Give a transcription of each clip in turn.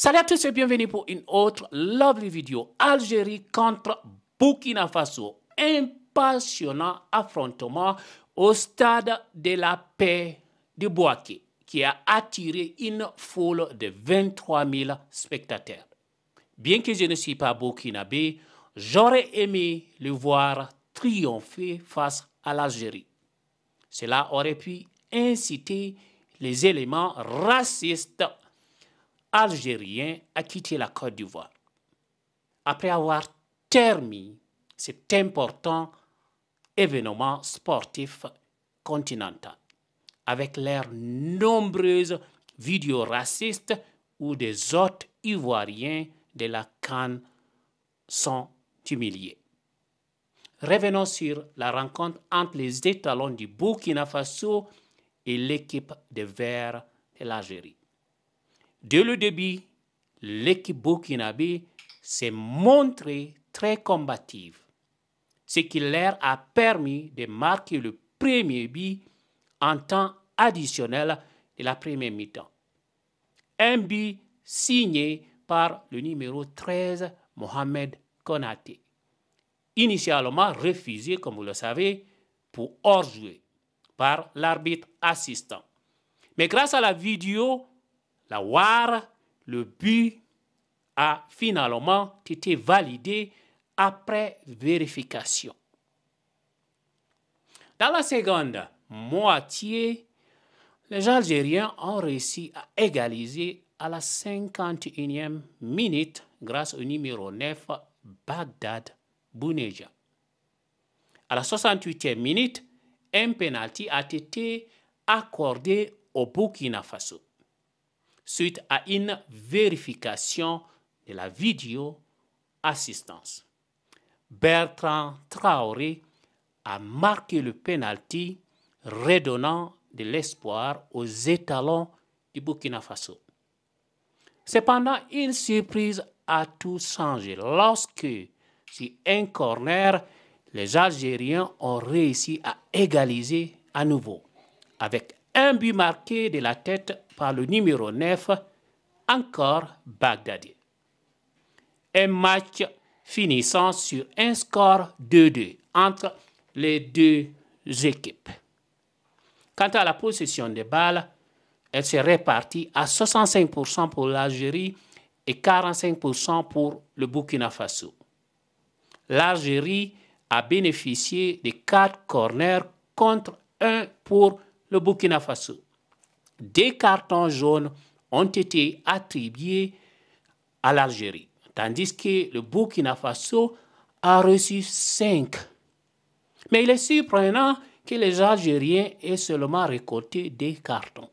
Salut à tous et bienvenue pour une autre lovely vidéo. Algérie contre Burkina Faso. Un passionnant affrontement au stade de la paix de Boaké qui a attiré une foule de 23 000 spectateurs. Bien que je ne suis pas burkinabé, j'aurais aimé le voir triompher face à l'Algérie. Cela aurait pu inciter les éléments racistes algérien a quitté la Côte d'Ivoire après avoir terminé cet important événement sportif continental avec leurs nombreuses vidéos racistes où des hôtes ivoiriens de la Cannes sont humiliés. Revenons sur la rencontre entre les étalons du Burkina Faso et l'équipe de verts de l'Algérie. Dès le début, l'équipe burkinabé s'est montrée très combative, ce qui leur a permis de marquer le premier but en temps additionnel de la première mi-temps. Un but signé par le numéro 13, Mohamed Konaté. Initialement refusé, comme vous le savez, pour hors jouer par l'arbitre assistant. Mais grâce à la vidéo la WAR, le but a finalement été validé après vérification. Dans la seconde moitié, les Algériens ont réussi à égaliser à la 51e minute grâce au numéro 9 Bagdad Bouneja. À la 68e minute, un penalty a été accordé au Burkina Faso suite à une vérification de la vidéo assistance. Bertrand Traoré a marqué le penalty, redonnant de l'espoir aux étalons du Burkina Faso. Cependant, une surprise a tout changé lorsque, sur un corner, les Algériens ont réussi à égaliser à nouveau, avec un but marqué de la tête par le numéro 9, encore Bagdadi. Un match finissant sur un score 2-2 entre les deux équipes. Quant à la possession des balles, elle s'est répartie à 65% pour l'Algérie et 45% pour le Burkina Faso. L'Algérie a bénéficié de quatre corners contre un pour le Burkina Faso. Des cartons jaunes ont été attribués à l'Algérie, tandis que le Burkina Faso a reçu cinq. Mais il est surprenant que les Algériens aient seulement récolté des cartons,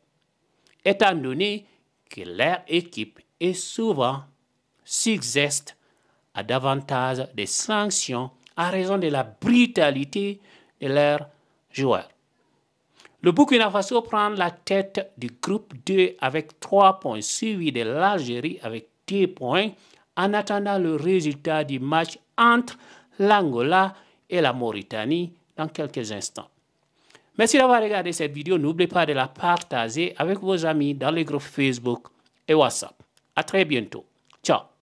étant donné que leur équipe est souvent suggeste à davantage de sanctions à raison de la brutalité de leurs joueurs. Le Burkina Faso prend la tête du groupe 2 avec 3 points, suivi de l'Algérie avec 2 points, en attendant le résultat du match entre l'Angola et la Mauritanie dans quelques instants. Merci d'avoir regardé cette vidéo. N'oubliez pas de la partager avec vos amis dans les groupes Facebook et WhatsApp. À très bientôt. Ciao.